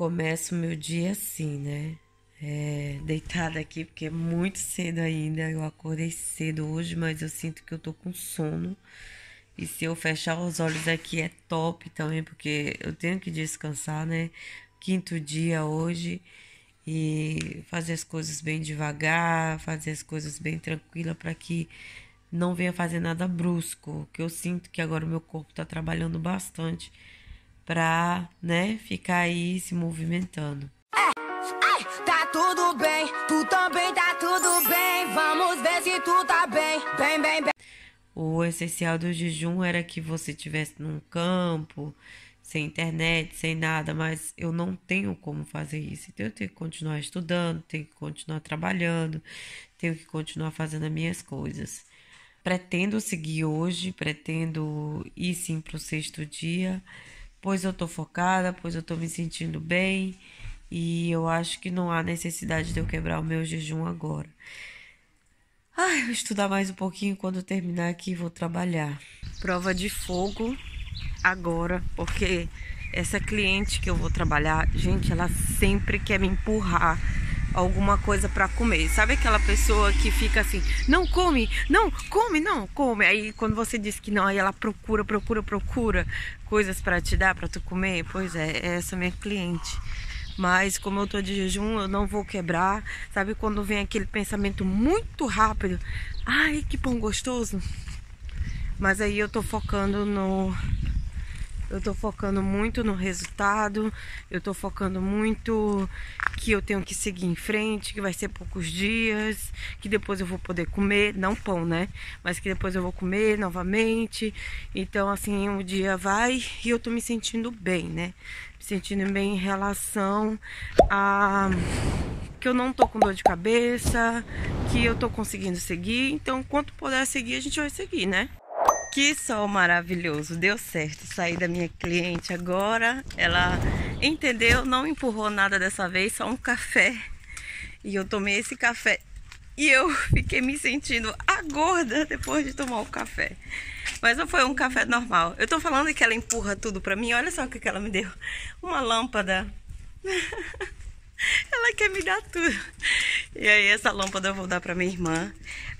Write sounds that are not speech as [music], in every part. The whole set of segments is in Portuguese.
começo meu dia assim, né? É, deitada aqui porque é muito cedo ainda. Eu acordei cedo hoje, mas eu sinto que eu tô com sono. E se eu fechar os olhos aqui é top também, porque eu tenho que descansar, né? Quinto dia hoje e fazer as coisas bem devagar, fazer as coisas bem tranquila para que não venha fazer nada brusco, que eu sinto que agora o meu corpo tá trabalhando bastante para, né, ficar aí se movimentando. É, é, tá tudo bem, tu também tá tudo bem. Vamos ver se tu tá bem, bem, bem, bem. O essencial do jejum era que você tivesse num campo, sem internet, sem nada, mas eu não tenho como fazer isso. Então eu tenho que continuar estudando, tenho que continuar trabalhando, tenho que continuar fazendo as minhas coisas. Pretendo seguir hoje, pretendo ir sim para o sexto dia pois eu tô focada, pois eu tô me sentindo bem e eu acho que não há necessidade de eu quebrar o meu jejum agora. Ai, vou estudar mais um pouquinho quando terminar aqui vou trabalhar. Prova de fogo agora, porque essa cliente que eu vou trabalhar, gente, ela sempre quer me empurrar alguma coisa para comer. Sabe aquela pessoa que fica assim, não come, não come, não come. Aí quando você diz que não, aí ela procura, procura, procura coisas para te dar, para tu comer. Pois é, é essa minha cliente. Mas como eu tô de jejum, eu não vou quebrar. Sabe quando vem aquele pensamento muito rápido? Ai, que pão gostoso. Mas aí eu tô focando no eu tô focando muito no resultado, eu tô focando muito que eu tenho que seguir em frente, que vai ser poucos dias, que depois eu vou poder comer, não pão, né? Mas que depois eu vou comer novamente. Então, assim, o um dia vai e eu tô me sentindo bem, né? Me sentindo bem em relação a que eu não tô com dor de cabeça, que eu tô conseguindo seguir. Então, quanto puder seguir, a gente vai seguir, né? Que sol maravilhoso, deu certo. Saí da minha cliente agora. Ela entendeu, não empurrou nada dessa vez, só um café. E eu tomei esse café e eu [laughs] fiquei me sentindo a gorda depois de tomar o café. Mas não foi um café normal. Eu tô falando que ela empurra tudo pra mim. Olha só o que ela me deu: uma lâmpada. [laughs] ela quer me dar tudo. E aí, essa lâmpada eu vou dar pra minha irmã.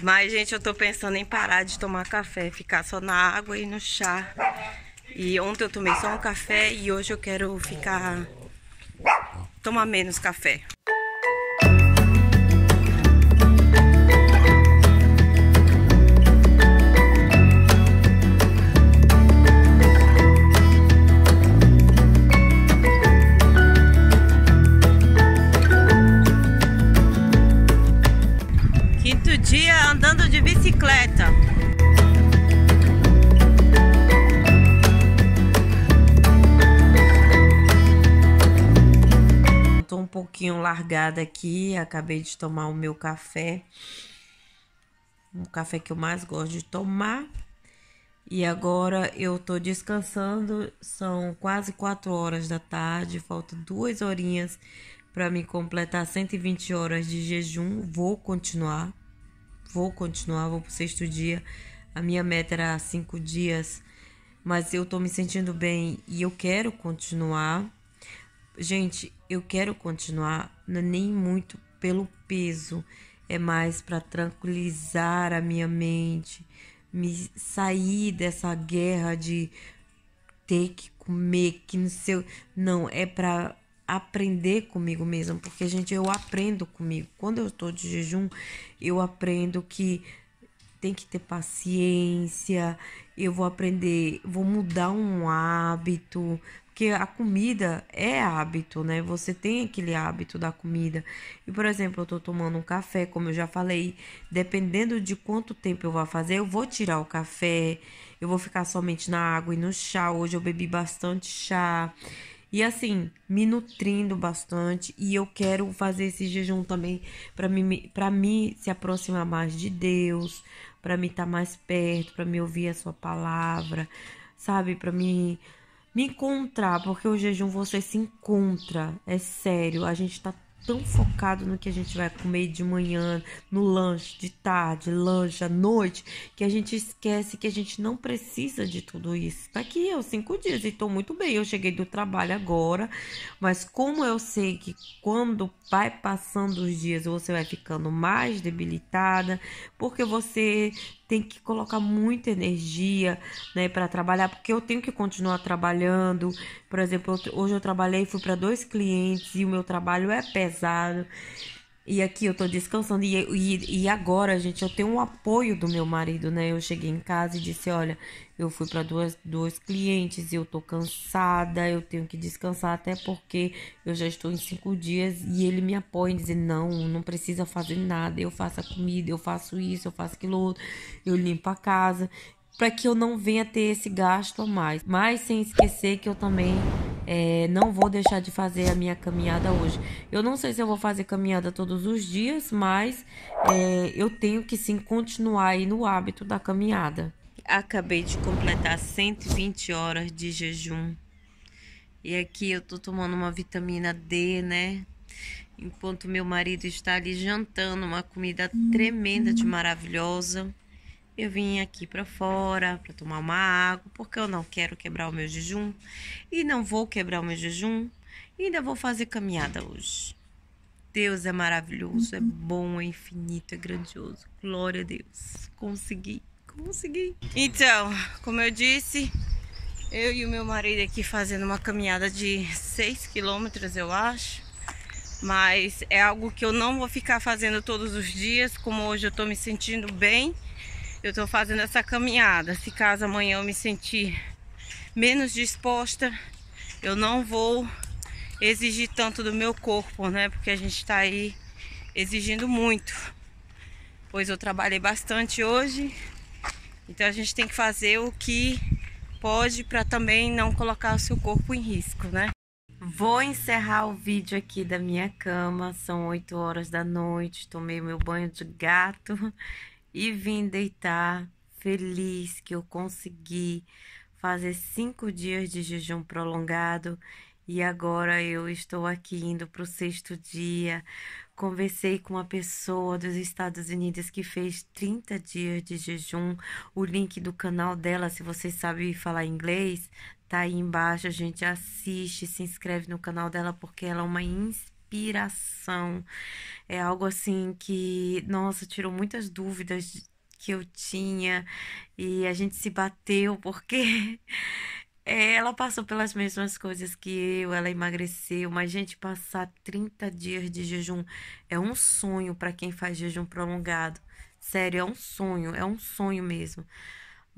Mas, gente, eu tô pensando em parar de tomar café, ficar só na água e no chá. E ontem eu tomei só um café e hoje eu quero ficar. tomar menos café. andando de bicicleta. Estou um pouquinho largada aqui, acabei de tomar o meu café. Um café que eu mais gosto de tomar. E agora eu tô descansando, são quase 4 horas da tarde, falta duas horinhas para me completar 120 horas de jejum. Vou continuar vou continuar, vou pro sexto dia. A minha meta era cinco dias, mas eu tô me sentindo bem e eu quero continuar. Gente, eu quero continuar, não é nem muito pelo peso, é mais para tranquilizar a minha mente, me sair dessa guerra de ter que comer, que não sei. Não, é para aprender comigo mesmo, porque gente, eu aprendo comigo. Quando eu estou de jejum, eu aprendo que tem que ter paciência, eu vou aprender, vou mudar um hábito, porque a comida é hábito, né? Você tem aquele hábito da comida. E, por exemplo, eu tô tomando um café, como eu já falei, dependendo de quanto tempo eu vou fazer, eu vou tirar o café, eu vou ficar somente na água e no chá. Hoje eu bebi bastante chá. E assim, me nutrindo bastante. E eu quero fazer esse jejum também para mim, para mim se aproximar mais de Deus, para mim estar tá mais perto, para me ouvir a sua palavra, sabe? Para mim me encontrar, porque o jejum você se encontra, é sério. A gente tá tão focado no que a gente vai comer de manhã, no lanche, de tarde, lanche, à noite, que a gente esquece que a gente não precisa de tudo isso. Tá aqui eu, cinco dias, e tô muito bem. Eu cheguei do trabalho agora, mas como eu sei que quando vai passando os dias você vai ficando mais debilitada, porque você tem que colocar muita energia, né, para trabalhar, porque eu tenho que continuar trabalhando. Por exemplo, hoje eu trabalhei, fui para dois clientes e o meu trabalho é pé pesado. E aqui eu tô descansando. E, e, e, agora, gente, eu tenho um apoio do meu marido, né? Eu cheguei em casa e disse: Olha, eu fui para duas, duas clientes, eu tô cansada, eu tenho que descansar, até porque eu já estou em cinco dias. E ele me apoia em dizer: Não, não precisa fazer nada. Eu faço a comida, eu faço isso, eu faço aquilo outro, eu limpo a casa, para que eu não venha ter esse gasto a mais. Mas sem esquecer que eu também é, não vou deixar de fazer a minha caminhada hoje. Eu não sei se eu vou fazer caminhada todos os dias, mas é, eu tenho que sim continuar aí no hábito da caminhada. Acabei de completar 120 horas de jejum. E aqui eu tô tomando uma vitamina D, né? Enquanto meu marido está ali jantando uma comida tremenda de maravilhosa. Eu vim aqui para fora para tomar uma água, porque eu não quero quebrar o meu jejum e não vou quebrar o meu jejum. E ainda vou fazer caminhada hoje. Deus é maravilhoso, é uhum. bom, é infinito, é grandioso. Glória a Deus. Consegui, consegui. Então, como eu disse, eu e o meu marido aqui fazendo uma caminhada de 6 quilômetros, eu acho. Mas é algo que eu não vou ficar fazendo todos os dias, como hoje eu tô me sentindo bem eu tô fazendo essa caminhada. Se caso amanhã eu me sentir menos disposta, eu não vou exigir tanto do meu corpo, né? Porque a gente tá aí exigindo muito. Pois eu trabalhei bastante hoje. Então a gente tem que fazer o que pode para também não colocar o seu corpo em risco, né? Vou encerrar o vídeo aqui da minha cama. São 8 horas da noite. Tomei meu banho de gato e vim deitar feliz que eu consegui fazer cinco dias de jejum prolongado e agora eu estou aqui indo para o sexto dia. Conversei com uma pessoa dos Estados Unidos que fez 30 dias de jejum. O link do canal dela, se você sabe falar inglês, tá aí embaixo. A gente assiste, se inscreve no canal dela porque ela é uma inspiração inspiração. É algo assim que, nossa, tirou muitas dúvidas que eu tinha e a gente se bateu porque [laughs] é, ela passou pelas mesmas coisas que eu, ela emagreceu, mas gente, passar 30 dias de jejum é um sonho para quem faz jejum prolongado. Sério, é um sonho, é um sonho mesmo.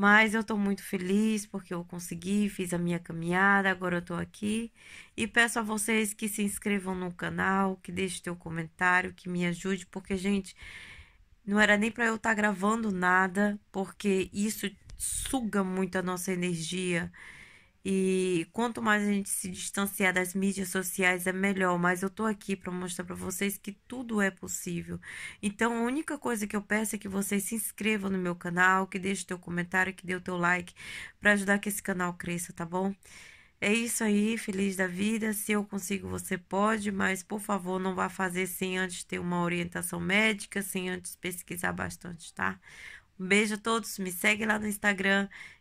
Mas eu estou muito feliz porque eu consegui, fiz a minha caminhada, agora eu estou aqui. E peço a vocês que se inscrevam no canal, que deixem teu comentário, que me ajude, porque, gente, não era nem para eu estar tá gravando nada, porque isso suga muito a nossa energia. E quanto mais a gente se distanciar das mídias sociais, é melhor. Mas eu tô aqui para mostrar para vocês que tudo é possível. Então, a única coisa que eu peço é que vocês se inscrevam no meu canal, que deixe teu comentário, que dê o teu like para ajudar que esse canal cresça, tá bom? É isso aí, feliz da vida. Se eu consigo, você pode, mas por favor, não vá fazer sem antes ter uma orientação médica, sem antes pesquisar bastante, tá? Um beijo a todos, me segue lá no Instagram